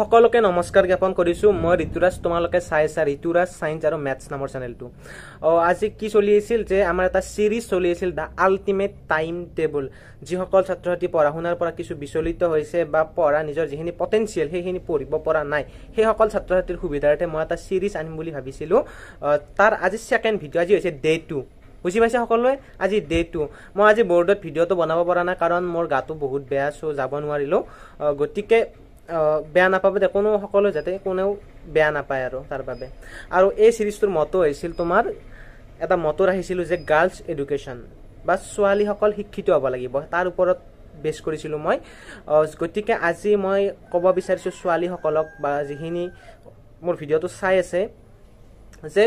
সকলোকে নমস্কাৰ জ্ঞাপন কৰিছোঁ মই ঋতুৰাজ তোমালোকে চাই আছা ঋতুৰাজ চাইন্স আৰু মেথছ নামৰ চেনেলটো আজি কি চলি আছিল যে আমাৰ এটা চিৰিজ চলি আছিল দ্য আল্টিমেট টাইম টেবুল যিসকল ছাত্ৰ ছাত্ৰী পঢ়া শুনাৰ পৰা কিছু বিচলিত হৈছে বা পঢ়া নিজৰ যিখিনি পটেঞ্চিয়েল সেইখিনি পঢ়িব পৰা নাই সেইসকল ছাত্ৰ ছাত্ৰীৰ সুবিধাৰ্থে মই এটা ছিৰিজ আনিম বুলি ভাবিছিলোঁ তাৰ আজি ছেকেণ্ড ভিডিঅ' আজি হৈছে ডে টু বুজি পাইছে সকলোৱে আজি ডে টু মই আজি বৰ্ডত ভিডিঅ'টো বনাব পৰা নাই কাৰণ মোৰ গাটো বহুত বেয়া চ' যাব নোৱাৰিলোঁ গতিকে বেয়া নাপাব দে কোনো সকলো যাতে কোনেও বেয়া নাপায় আৰু তাৰ বাবে আৰু এই চিৰিজটোৰ মতো হৈছিল তোমাৰ এটা মতো ৰাখিছিলোঁ যে গাৰ্লছ এডুকেশ্যন বা ছোৱালীসকল শিক্ষিত হ'ব লাগিব তাৰ ওপৰত বেচ কৰিছিলোঁ মই গতিকে আজি মই ক'ব বিচাৰিছোঁ ছোৱালীসকলক বা যিখিনি মোৰ ভিডিঅ'টো চাই আছে যে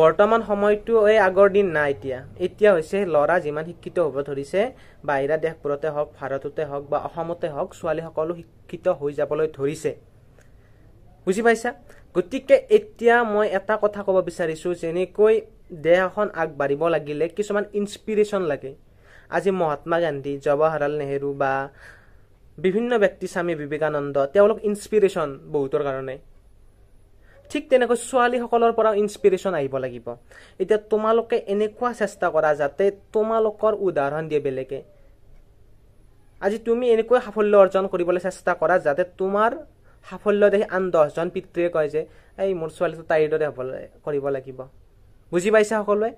বৰ্তমান সময়টো এই আগৰ দিন নাই এতিয়া এতিয়া হৈছে ল'ৰা যিমান শিক্ষিত হ'ব ধৰিছে বাহিৰা দেশবোৰতে হওক ভাৰততে হওক বা অসমতে হওক ছোৱালীসকলো শিক্ষিত হৈ যাবলৈ ধৰিছে বুজি পাইছা গতিকে এতিয়া মই এটা কথা ক'ব বিচাৰিছোঁ যেনেকৈ দেহ এখন আগবাঢ়িব লাগিলে কিছুমান ইনস্পিৰেশ্যন লাগে আজি মহাত্মা গান্ধী জৱাহৰলাল নেহৰু বা বিভিন্ন ব্যক্তি স্বামী বিবেকানন্দ তেওঁলোক ইনস্পিৰেশ্যন বহুতৰ কাৰণে ঠিক তেনেকৈ ছোৱালীসকলৰ পৰাও ইনস্পিৰেশ্যন আহিব লাগিব এতিয়া তোমালোকে এনেকুৱা চেষ্টা কৰা যাতে তোমালোকৰ উদাহৰণ দিয়ে বেলেগে আজি তুমি এনেকুৱা সাফল্য অৰ্জন কৰিবলৈ চেষ্টা কৰা যাতে তোমাৰ সাফল্য দেখি আন দহজন পিতৃয়ে কয় যে এই মোৰ ছোৱালীটো তাইৰ দৰে হ'ব কৰিব লাগিব বুজি পাইছা সকলোৱে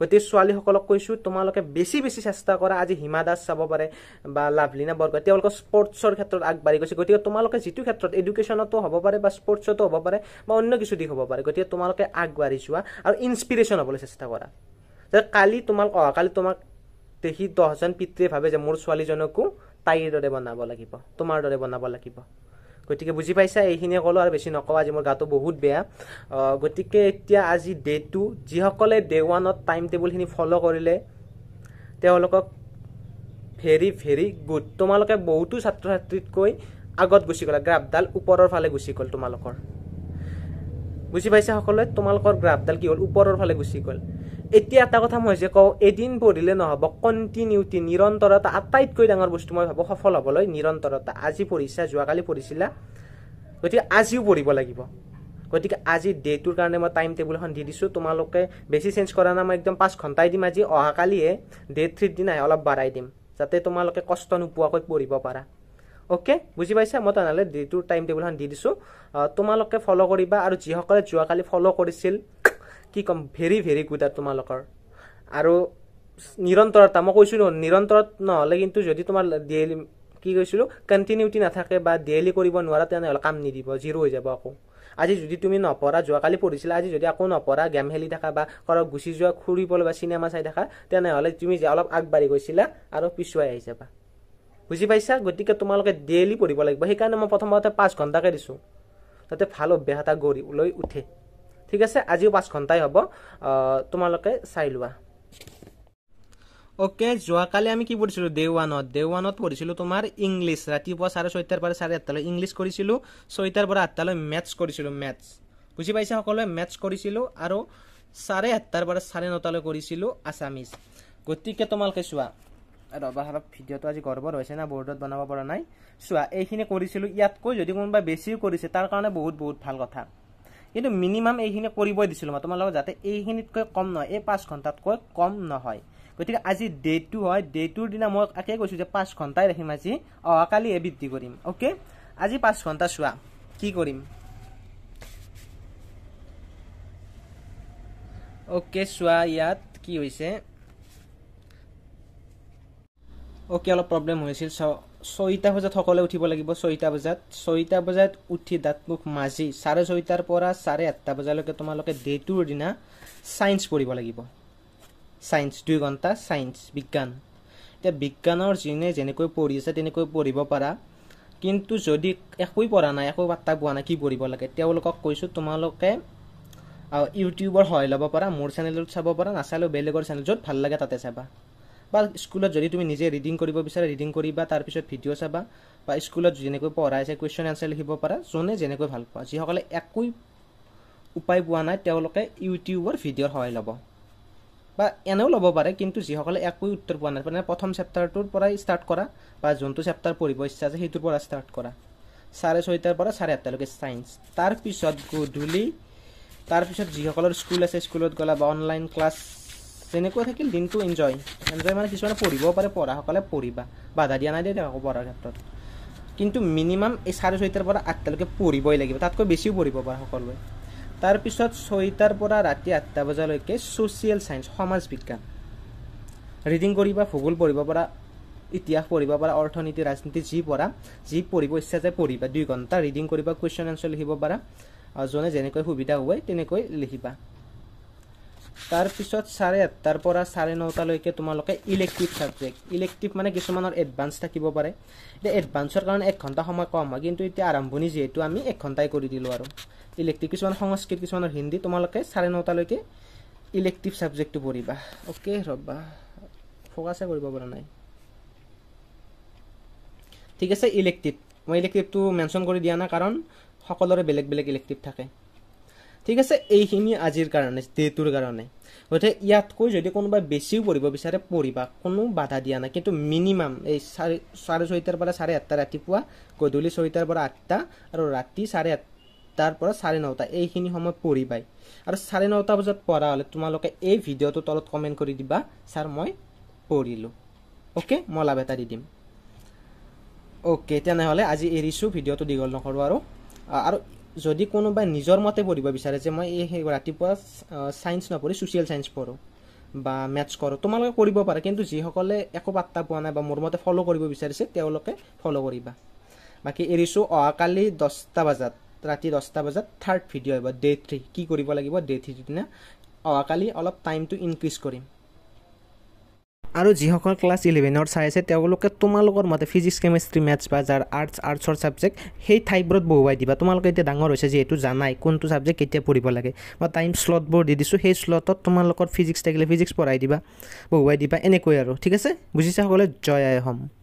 গতিকে ছোৱালীসকলক কৈছোঁ তোমালোকে বেছি বেছি চেষ্টা কৰা আজি হিমা দাস চাব পাৰে বা লাভলীনা বৰগোহাঁই তেওঁলোকৰ স্পৰ্টছৰ ক্ষেত্ৰত আগবাঢ়ি গৈছে গতিকে তোমালোকে যিটো ক্ষেত্ৰত এডুকেশ্যনতো হ'ব পাৰে বা স্পৰ্টছতো হ'ব পাৰে বা অন্য কিছু দিশ হ'ব পাৰে গতিকে তোমালোকে আগবাঢ়ি যোৱা আৰু ইনস্পিৰেশ্যন হ'বলৈ চেষ্টা কৰা যে কালি তোমাক অহা কালি তোমাক দেখি দহজন পিতৃয়ে ভাবে যে মোৰ ছোৱালীজনকো তাইৰ দৰে বনাব লাগিব তোমাৰ দৰে বনাব লাগিব গতিকে বুজি পাইছা এইখিনিয়ে ক'লো আৰু বেছি নকওঁ আজি মোৰ গাটো বহুত বেয়া গতিকে এতিয়া আজি ডে টু যিসকলে ডে ওৱানত টাইম টেবুলখিনি ফ'ল' কৰিলে তেওঁলোকক ভেৰি ভেৰি গুড তোমালোকে বহুতো ছাত্ৰ ছাত্ৰীতকৈ আগত গুচি গ'লা গ্ৰাফডাল ওপৰৰ ফালে গুচি গ'ল তোমালোকৰ বুজি পাইছা সকলোৱে তোমালোকৰ গ্ৰাফডাল কি হ'ল ওপৰৰ ফালে গুচি গ'ল এতিয়া এটা কথা মই যে কওঁ এদিন পঢ়িলে নহ'ব কণ্টিনিউটি নিৰন্তৰতা আটাইতকৈ ডাঙৰ বস্তু মই ভাবোঁ সফল হ'বলৈ নিৰন্তৰতা আজি পঢ়িছা যোৱাকালি পঢ়িছিলা গতিকে আজিও পঢ়িব লাগিব গতিকে আজি ডেটোৰ কাৰণে মই টাইম টেবুলখন দি দিছোঁ তোমালোকে বেছি চেঞ্জ কৰা নাই মই একদম পাঁচ ঘণ্টাই দিম আজি অহাকালিয়ে ডেট থ্ৰীৰ দিন আহে অলপ বাঢ়াই দিম যাতে তোমালোকে কষ্ট নোপোৱাকৈ পঢ়িব পাৰা অ'কে বুজি পাইছা মই তেনেহ'লে ডেটোৰ টাইম টেবুলখন দি দিছোঁ তোমালোকে ফ'ল' কৰিবা আৰু যিসকলে যোৱাকালি ফ'ল' কৰিছিল কি ক'ম ভেৰি ভেৰি গুড আৰু তোমালোকৰ আৰু নিৰন্তৰতা মই কৈছোঁ নহয় নিৰন্তৰত নহ'লে কিন্তু যদি তোমাৰ ডেইলি কি কৈছিলোঁ কণ্টিনিউটি নাথাকে বা ডেইলি কৰিব নোৱাৰা তেনেহ'লে কাম নিদিব জিৰ' হৈ যাব আকৌ আজি যদি তুমি নপঢ়া যোৱাকালি পঢ়িছিলা আজি যদি আকৌ নপঢ়া গেম খেলি থাকা বা ক'ৰবাত গুচি যোৱা ফুৰিবলৈ বা চিনেমা চাই থাকা তেনেহ'লে তুমি যে অলপ আগবাঢ়ি গৈছিলা আৰু পিছুৱাই আহি যাবা বুজি পাইছা গতিকে তোমালোকে ডেইলি পঢ়িব লাগিব সেইকাৰণে মই প্ৰথমতে পাঁচ ঘণ্টাকৈ দিছোঁ তাতে ভাল অভ্যাস এটা গঢ়ি লৈ উঠে ঠিক আছে আজিও পাঁচ ঘণ্টাই হ'ব তোমালোকে চাই লোৱা অ'কে যোৱাকালি আমি কি পঢ়িছিলোঁ ডে ওৱানত ডে ওৱানত পঢ়িছিলোঁ তোমাৰ ইংলিছ ৰাতিপুৱা চাৰে ছয়টাৰ পৰা চাৰে আঠটালৈ ইংলিছ কৰিছিলোঁ ছয়টাৰ পৰা আঠটালৈ মেথছ কৰিছিলোঁ মেথছ বুজি পাইছা সকলোৱে মেথছ কৰিছিলোঁ আৰু চাৰে আঠটাৰ পৰা চাৰে নটালৈ কৰিছিলোঁ আছামিজ গতিকে তোমালোকে চোৱা ৰবাহ ভিডিঅ'টো আজি গৰ্বৰ হৈছে না বৰ্ডত বনাব পৰা নাই চোৱা এইখিনি কৰিছিলোঁ ইয়াতকৈ যদি কোনোবাই বেছিও কৰিছে তাৰ কাৰণে বহুত বহুত ভাল কথা কিন্তু মিনিমাম এইখিনি কৰিবই দিছিলোঁ মই তোমালোকক যাতে এইখিনিতকৈ কম নহয় এই পাঁচ ঘণ্টাতকৈ কম নহয় গতিকে আজি ডেটটো হয় ডেটটোৰ দিনা মই একে কৈছোঁ যে পাঁচ ঘণ্টাই ৰাখিম আজি অহাকালি এ বৃদ্ধি কৰিম অ'কে আজি পাঁচ ঘণ্টা চোৱা কি কৰিম অ'কে চোৱা ইয়াত কি হৈছে অ'কে অলপ প্ৰব্লেম হৈছিল চাওঁ ছয়টা বজাত সকলোৱে উঠিব লাগিব ছয়টা বজাত ছয়টা বজাত উঠি দাঁত মুখ মাজি চাৰে ছয়টাৰ পৰা চাৰে আঠটা বজালৈকে তোমালোকে ডেটোৰ দিনা ছায়েন্স পঢ়িব লাগিব ছায়েন্স দুই ঘণ্টা ছায়েন্স বিজ্ঞান এতিয়া বিজ্ঞানৰ যোনে যেনেকৈ পঢ়ি আছে তেনেকৈ পঢ়িব পাৰা কিন্তু যদি একোৱেই পৰা নাই একো পাত্তা পোৱা নাই কি পঢ়িব লাগে তেওঁলোকক কৈছোঁ তোমালোকে ইউটিউবৰ সহায় ল'ব পাৰা মোৰ চেনেলত চাব পাৰা নাচালেও বেলেগৰ চেনেল য'ত ভাল লাগে তাতে চাবা বা স্কুলত যদি তুমি নিজে ৰিডিং কৰিব বিচাৰা ৰিডিং কৰিবা তাৰপিছত ভিডিঅ' চাবা বা স্কুলত যেনেকৈ পঢ়াইছে কুৱেশ্যন এনচাৰ লিখিব পাৰা যোনে যেনেকৈ ভাল পোৱা যিসকলে একোৱেই উপায় পোৱা নাই তেওঁলোকে ইউটিউবৰ ভিডিঅ'ৰ সহায় ল'ব বা এনেও ল'ব পাৰে কিন্তু যিসকলে একোৱেই উত্তৰ পোৱা নাই মানে প্ৰথম চেপ্টাৰটোৰ পৰাই ষ্টাৰ্ট কৰা বা যোনটো চেপ্টাৰ পঢ়িব ইচ্ছা আছে সেইটোৰ পৰা ষ্টাৰ্ট কৰা চাৰে ছয়টাৰ পৰা চাৰে আঠটালৈকে ছায়েন্স তাৰপিছত গধূলি তাৰপিছত যিসকলৰ স্কুল আছে স্কুলত গ'লা বা অনলাইন ক্লাছ যেনেকুৱা থাকিল দিনটো এনজয় এনজয় মানে কিছুমানে পঢ়িব পাৰে পঢ়াসকলে পঢ়িবা বাধা দিয়া নাই দেই একো পঢ়াৰ ক্ষেত্ৰত কিন্তু মিনিমাম এই চাৰে ছয়টাৰ পৰা আঠটালৈকে পঢ়িবই লাগিব তাতকৈ বেছিও পঢ়িব পাৰে সকলোৱে তাৰপিছত ছয়টাৰ পৰা ৰাতি আঠটা বজালৈকে ছ'চিয়েল ছায়েঞ্চ সমাজ বিজ্ঞান ৰিডিং কৰিবা ভূগোল পঢ়িব পৰা ইতিহাস পঢ়িব পাৰা অৰ্থনীতি ৰাজনীতি যি পৰা যি পঢ়িব ইচ্ছা যায় পঢ়িবা দুই ঘণ্টা ৰিডিং কৰিবা কুৱেশ্যন এনচাৰ লিখিব পাৰা যোনে যেনেকৈ সুবিধা হয় তেনেকৈ লিখিবা তাৰপিছত চাৰে আঠটাৰ পৰা চাৰে নটালৈকে তোমালোকে ইলেক্টিভ ছাবজেক্ট ইলেক্টিভ মানে কিছুমানৰ এডভান্স থাকিব পাৰে এতিয়া এডভান্সৰ কাৰণে এক ঘণ্টা সময় কম হয় কিন্তু এতিয়া আৰম্ভণি যিহেতু আমি এক ঘণ্টাই কৰি দিলোঁ আৰু ইলেক্টিভ কিছুমান সংস্কৃত কিছুমানৰ হিন্দী তোমালোকে চাৰে নটালৈকে ইলেক্টিভ ছাবজেক্টটো পঢ়িবা অ'কে ৰ'বা ফ'কাছে কৰিব পৰা নাই ঠিক আছে ইলেক্টিভ মই ইলেক্টিভটো মেনশ্যন কৰি দিয়া নাই কাৰণ সকলোৰে বেলেগ বেলেগ ইলেক্টিভ থাকে ঠিক আছে এইখিনি আজিৰ কাৰণে ডেটোৰ কাৰণে গতিকে ইয়াতকৈ যদি কোনোবাই বেছিও পঢ়িব বিচাৰে পঢ়িবা কোনো বাধা দিয়া নাই কিন্তু মিনিমাম এই চাৰে চাৰে ছয়টাৰ পৰা চাৰে আঠটা ৰাতিপুৱা গধূলি ছয়টাৰ পৰা আঠটা আৰু ৰাতি চাৰে আঠটাৰ পৰা চাৰে নটা এইখিনি সময় পঢ়িবাই আৰু চাৰে নটা বজাত পঢ়া হ'লে তোমালোকে এই ভিডিঅ'টো তলত কমেণ্ট কৰি দিবা ছাৰ মই পঢ়িলোঁ অ'কে মই লাভ এটা দি দিম অ'কে তেনেহ'লে আজি এৰিছোঁ ভিডিঅ'টো দীঘল নকৰোঁ আৰু আৰু যদি কোনোবাই নিজৰ মতে পঢ়িব বিচাৰে যে মই এই ৰাতিপুৱা চায়েন্স নপঢ়ি ছ'চিয়েল চায়েন্স পঢ়োঁ বা মেথছ কৰোঁ তোমালোকে কৰিব পাৰা কিন্তু যিসকলে একো পাত্তা পোৱা নাই বা মোৰ মতে ফ'ল' কৰিব বিচাৰিছে তেওঁলোকে ফ'ল' কৰিবা বাকী এৰিছোঁ অহাকালি দহটা বজাত ৰাতি দহটা বজাত থাৰ্ড ভিডিঅ' আহিব ডে' থ্ৰী কি কৰিব লাগিব ডে' থ্ৰীৰ দিনা অহাকালি অলপ টাইমটো ইনক্ৰিজ কৰিম আৰু যিসকল ক্লাছ ইলেভেনৰ চাই আছে তেওঁলোকে তোমালোকৰ মতে ফিজিক্স কেমেষ্ট্ৰি মেথছ বা যাৰ আৰ্টছ আৰ্টছৰ ছাবজেক্ট সেই ঠাইবোৰত বহুৱাই দিবা তোমালোকে এতিয়া ডাঙৰ হৈছে যিহেতু জানাই কোনটো ছাবজেক্ট কেতিয়া পঢ়িব লাগে মই টাইম শ্লটবোৰ দি দিছোঁ সেই শ্লটত তোমালোকৰ ফিজিক্স থাকিলে ফিজিক্স পঢ়াই দিবা বহুৱাই দিবা এনেকৈ আৰু ঠিক আছে বুজিছা সকলোৱে জয় আহম